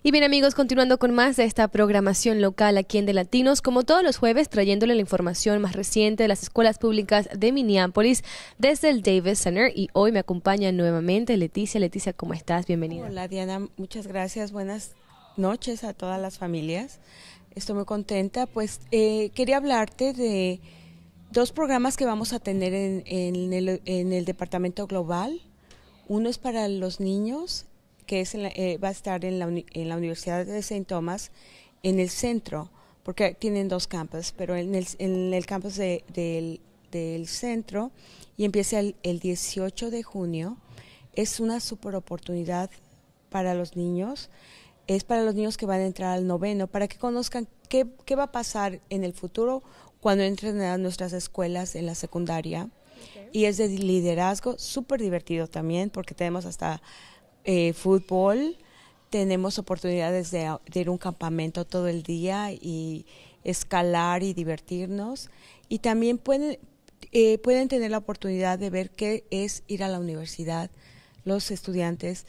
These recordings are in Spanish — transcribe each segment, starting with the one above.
Y bien amigos, continuando con más de esta programación local aquí en De Latinos, como todos los jueves trayéndole la información más reciente de las escuelas públicas de Minneapolis desde el Davis Center y hoy me acompaña nuevamente Leticia. Leticia, ¿cómo estás? Bienvenida. Hola Diana, muchas gracias, buenas noches a todas las familias. Estoy muy contenta, pues eh, quería hablarte de dos programas que vamos a tener en, el, en el Departamento Global. Uno es para los niños que es eh, va a estar en la, Universidad de St. Thomas, en el centro, porque tienen dos campus, pero en el, campus del, centro y empieza el, 18 de junio. Es una super oportunidad para los niños es para los niños que van a entrar al noveno, para que conozcan qué, va a pasar en el futuro cuando entren a nuestras escuelas en la secundaria. Y es de liderazgo, súper divertido también, porque tenemos hasta eh, fútbol, tenemos oportunidades de, ir a un campamento todo el día y escalar y divertirnos. Y también pueden, eh, pueden tener la oportunidad de ver qué es ir a la universidad los estudiantes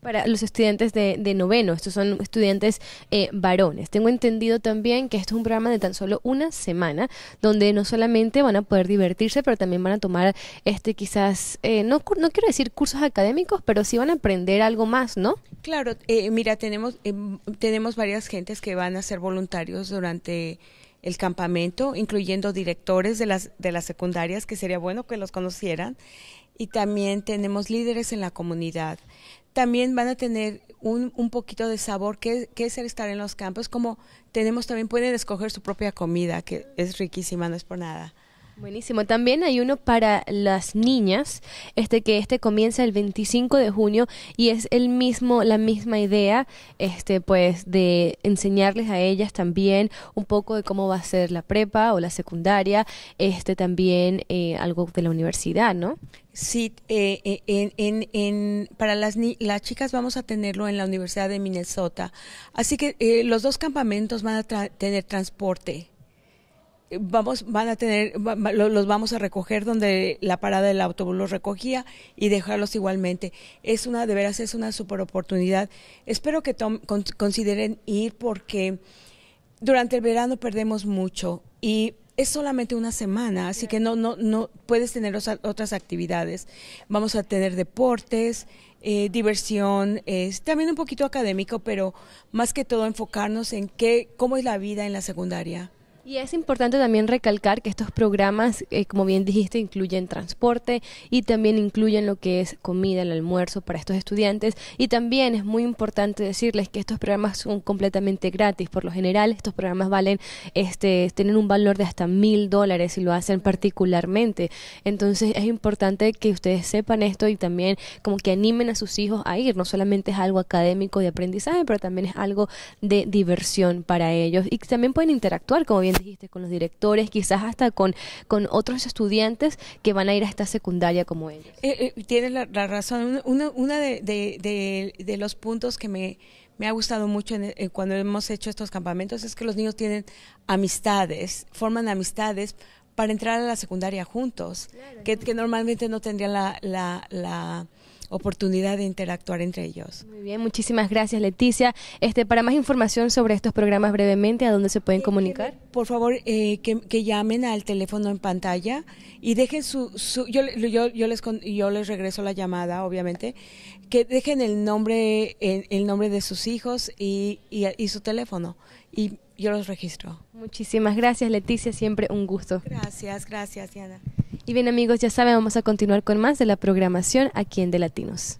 para los estudiantes de, noveno. Estos son estudiantes eh, varones. Tengo entendido también que esto es un programa de tan solo una semana, donde no solamente van a poder divertirse, pero también van a tomar este quizás, eh, no, no quiero decir cursos académicos, pero sí van a aprender algo más, ¿no? Claro, eh, mira, tenemos, tenemos varias gentes que van a ser voluntarios durante el campamento, incluyendo directores de las, de las secundarias, que sería bueno que los conocieran. Y también tenemos líderes en la comunidad también van a tener un, un poquito de sabor, que, que, es el estar en los campos, como tenemos también, pueden escoger su propia comida, que es riquísima, no es por nada. Buenísimo. También hay uno para las niñas, este que este comienza el 25 de junio y es el mismo, la misma idea, este, pues, de enseñarles a ellas también un poco de cómo va a ser la prepa o la secundaria, este, también eh, algo de la universidad, ¿no? Sí, eh, eh, en, en, en, para las, las chicas vamos a tenerlo en la Universidad de Minnesota. Así que los dos campamentos van a tener transporte vamos, van a tener, los vamos a recoger donde la parada del autobús los recogía y dejarlos igualmente. Es una, de veras, es una super oportunidad. Espero que consideren ir porque durante el verano perdemos mucho y es solamente una semana, así que no, no, no puedes tener otras actividades. Vamos a tener deportes, eh, diversión, es también un poquito académico, pero más que todo enfocarnos en qué, cómo es la vida en la secundaria. Y es importante también recalcar que estos programas, eh, como bien dijiste, incluyen transporte y también incluyen lo que es comida, el almuerzo para estos estudiantes. Y también es muy importante decirles que estos programas son completamente gratis. Por lo general, estos programas valen, este, tienen un valor de hasta mil dólares y lo hacen particularmente. Entonces es importante que ustedes sepan esto y también como que animen a sus hijos a ir. No solamente es algo académico de aprendizaje, pero también es algo de diversión para ellos. Y también pueden interactuar, como bien dijiste, con los directores, quizás hasta con, con otros estudiantes que van a ir a esta secundaria como ellos. Eh, eh, tienes la, razón. Uno, una de, los puntos que me, ha gustado mucho eh, cuando hemos hecho estos campamentos es que los niños tienen amistades, forman amistades para entrar a la secundaria juntos, que, normalmente no tendrían la, la, la oportunidad de interactuar entre ellos. Muy bien, muchísimas gracias Leticia. Este, para más información sobre estos programas brevemente, ¿a dónde se pueden eh, comunicar? Por favor, eh, que, llamen al teléfono en pantalla y dejen su... su yo, yo, les, yo les regreso la llamada, obviamente, que dejen el nombre, el, nombre de sus hijos y, y, y su teléfono. Y yo los registro. Muchísimas gracias Leticia, siempre un gusto. Gracias, gracias Diana. Y bien amigos, ya saben, vamos a continuar con más de la programación aquí en De Latinos.